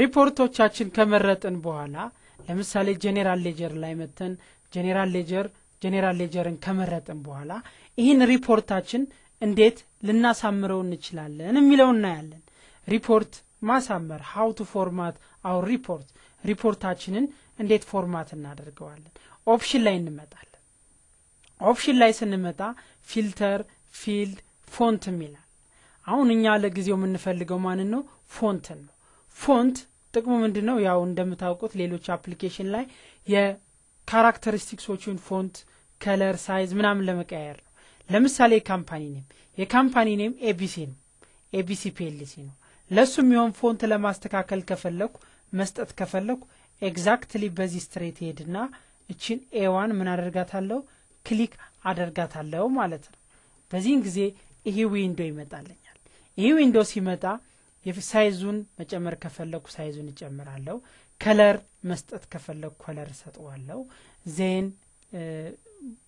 ሪፖርቶቻችን ከመረጥን በኋላ ለምሳሌ ጄኔራል ሌጀር ላይ መተን ጄኔራል ሌጀር ጄኔራል ሌጀርን ከመረጥን በኋላ ይህን ሪፖርታችን እንዴት ልናሳምረው እንችላለን የሚለው እናያለን። ሪፖርት ማሳመር፣ ሀው ቱ ፎርማት አውር ሪፖርት፣ ሪፖርታችንን እንዴት ፎርማት እናደርገዋለን። ኦፕሽን ላይ እንመጣለን። ኦፕሽን ላይ ስንመጣ ፊልተር፣ ፊልድ፣ ፎንት ይላል። አሁን እኛ ለጊዜው የምንፈልገው ማንን ነው? ፎንትን ነው። ፎንት ጥቅሙ ምንድን ነው? ያው እንደምታውቁት ሌሎች አፕሊኬሽን ላይ የካራክተሪስቲክሶችን ፎንት፣ ከለር፣ ሳይዝ ምናምን ለመቀያየር ነው። ለምሳሌ የካምፓኒ ኔም የካምፓኒ ኔም ኤቢሲ ነው። ኤቢሲ ፔልሲ ነው። ለእሱ የሚሆን ፎንት ለማስተካከል ከፈለኩ መስጠት ከፈለኩ ኤግዛክትሊ በዚህ ስትሬት ሄድና እችን ኤዋን ምን አደርጋታለሁ ክሊክ አደርጋታለሁ ማለት ነው። በዚህን ጊዜ ይሄ ዊንዶ ይመጣለኛል ይሄ ዊንዶ ሲመጣ ሳይዙን መጨመር ከፈለግኩ ሳይዙን እጨምራለሁ። ከለር መስጠት ከፈለግኩ ከለር እሰጠዋለሁ። ዜን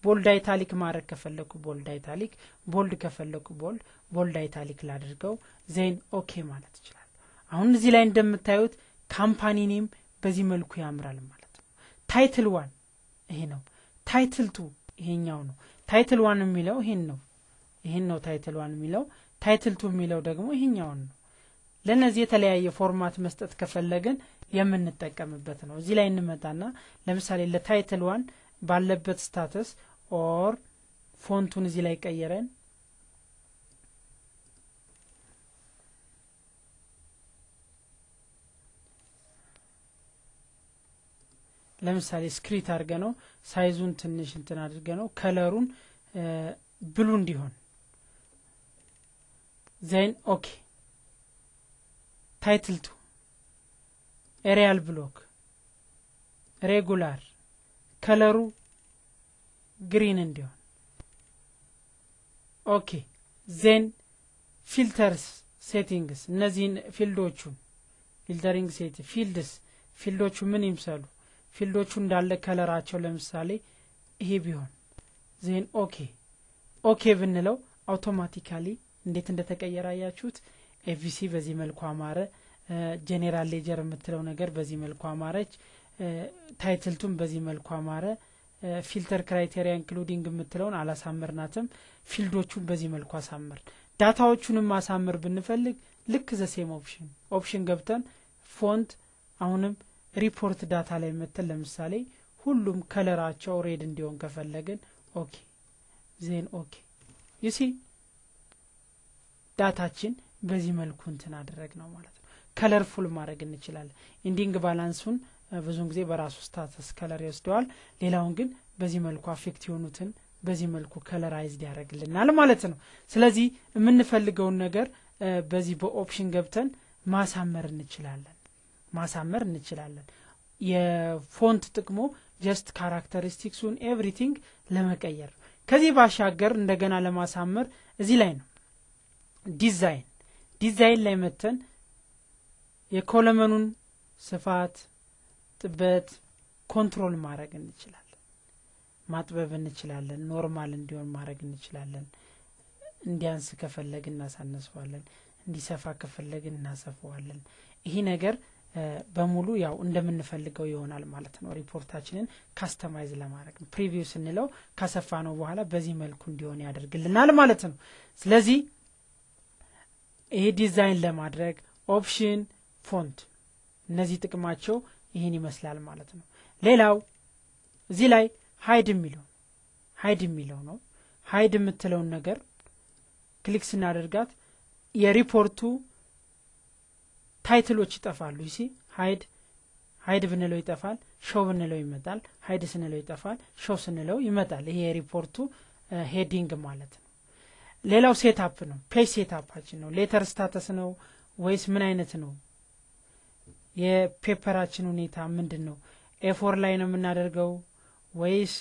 ቦልድ አይታሊክ ማድረግ ከፈለግኩ ቦልድ አይታሊክ፣ ቦልድ ከፈለግኩ ቦልድ፣ ቦልድ አይታሊክ ላድርገው። ዜን ኦኬ ማለት ይችላል። አሁን እዚህ ላይ እንደምታዩት ካምፓኒ ኔም በዚህ መልኩ ያምራል ማለት ነው። ታይትል ዋን ይሄ ነው። ታይትል ቱ ይሄኛው ነው። ታይትል ዋን የሚለው ይሄን ነው። ይሄን ነው ታይትል ዋን የሚለው። ታይትል ቱ የሚለው ደግሞ ይሄኛውን ነው። ለእነዚህ የተለያየ ፎርማት መስጠት ከፈለግን የምንጠቀምበት ነው። እዚህ ላይ እንመጣና ለምሳሌ ለታይትል ዋን ባለበት ስታተስ ኦር ፎንቱን እዚህ ላይ ቀየረን ለምሳሌ ስክሪት አድርገ ነው ሳይዙን ትንሽ እንትን አድርገ ነው ከለሩን ብሉ እንዲሆን ዜን ኦኬ ታይትልቱ ቱ ኤሪያል ብሎክ ሬጉላር ከለሩ ግሪን እንዲሆን ኦኬ ዜን ፊልተርስ ሴቲንግስ እነዚህን ፊልዶቹን ፊልተሪንግ ሴት ፊልድስ ፊልዶቹ ምን ይምሰሉ ፊልዶቹ እንዳለ ከለራቸው ለምሳሌ ይሄ ቢሆን ዜን ኦኬ ኦኬ ብንለው አውቶማቲካሊ እንዴት እንደተቀየረ አያችሁት ኤፍሲ በዚህ መልኩ አማረ፣ ጄኔራል ሌጀር የምትለው ነገር በዚህ መልኩ አማረች፣ ታይትልቱም በዚህ መልኩ አማረ። ፊልተር ክራይቴሪያ ኢንክሉዲንግ የምትለውን አላሳምርናትም። ፊልዶቹን በዚህ መልኩ አሳምር። ዳታዎቹንም ማሳምር ብንፈልግ ልክ ዘሴም ኦፕሽን ኦፕሽን ገብተን ፎንት አሁንም ሪፖርት ዳታ ላይ የምትል ለምሳሌ ሁሉም ከለራቸው ሬድ እንዲሆን ከፈለግን ኦኬ ዜን ኦኬ ዩሲ ዳታችን በዚህ መልኩ እንትን አደረግ ነው ማለት ነው። ከለርፉል ማድረግ እንችላለን። ኢንዲንግ ባላንሱን ብዙውን ጊዜ በራሱ ስታተስ ከለር ይወስደዋል። ሌላውን ግን በዚህ መልኩ አፌክት የሆኑትን በዚህ መልኩ ከለራይዝድ ያደረግልናል ማለት ነው። ስለዚህ የምንፈልገውን ነገር በዚህ በኦፕሽን ገብተን ማሳመር እንችላለን ማሳመር እንችላለን። የፎንት ጥቅሞ ጀስት ካራክተሪስቲክሱን ኤቭሪቲንግ ለመቀየር ነው። ከዚህ ባሻገር እንደገና ለማሳመር እዚህ ላይ ነው ዲዛይን ዲዛይን ላይ መተን የኮለመኑን ስፋት፣ ጥበት ኮንትሮል ማድረግ እንችላለን። ማጥበብ እንችላለን። ኖርማል እንዲሆን ማድረግ እንችላለን። እንዲያንስ ከፈለግ እናሳነሰዋለን። እንዲሰፋ ከፈለግ እናሰፈዋለን። ይሄ ነገር በሙሉ ያው እንደምንፈልገው ይሆናል ማለት ነው። ሪፖርታችንን ካስተማይዝ ለማድረግ ነው። ፕሪቪው ስንለው ከሰፋ ነው በኋላ በዚህ መልኩ እንዲሆን ያደርግልናል ማለት ነው። ስለዚህ ይሄ ዲዛይን ለማድረግ ኦፕሽን፣ ፎንት እነዚህ ጥቅማቸው ይህን ይመስላል ማለት ነው። ሌላው እዚህ ላይ ሀይድ የሚለው ሀይድ የሚለው ነው። ሀይድ የምትለውን ነገር ክሊክ ስናደርጋት የሪፖርቱ ታይትሎች ይጠፋሉ። ይሲ ሀይድ ሀይድ ብንለው ይጠፋል፣ ሾው ብንለው ይመጣል፣ ሀይድ ስንለው ይጠፋል፣ ሾው ስንለው ይመጣል። ይሄ የሪፖርቱ ሄዲንግ ማለት ነው። ሌላው ሴታፕ ነው። ፔጅ ሴታፓችን ነው። ሌተር ስታተስ ነው ወይስ ምን አይነት ነው? የፔፐራችን ሁኔታ ምንድን ነው? ኤፎር ላይ ነው የምናደርገው ወይስ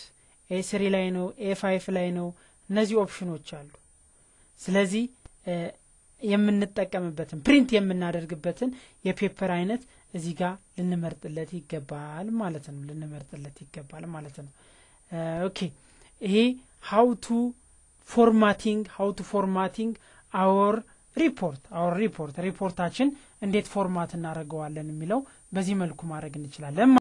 ኤስሪ ላይ ነው? ኤፋይፍ ላይ ነው? እነዚህ ኦፕሽኖች አሉ። ስለዚህ የምንጠቀምበትን ፕሪንት የምናደርግበትን የፔፐር አይነት እዚህ ጋር ልንመርጥለት ይገባል ማለት ነው። ልንመርጥለት ይገባል ማለት ነው። ኦኬ ይሄ ሀው ቱ ፎርማቲንግ ሀው ቱ ፎርማቲንግ አወር ሪፖርት አወር ሪፖርት ሪፖርታችን እንዴት ፎርማት እናደርገዋለን የሚለው በዚህ መልኩ ማድረግ እንችላለን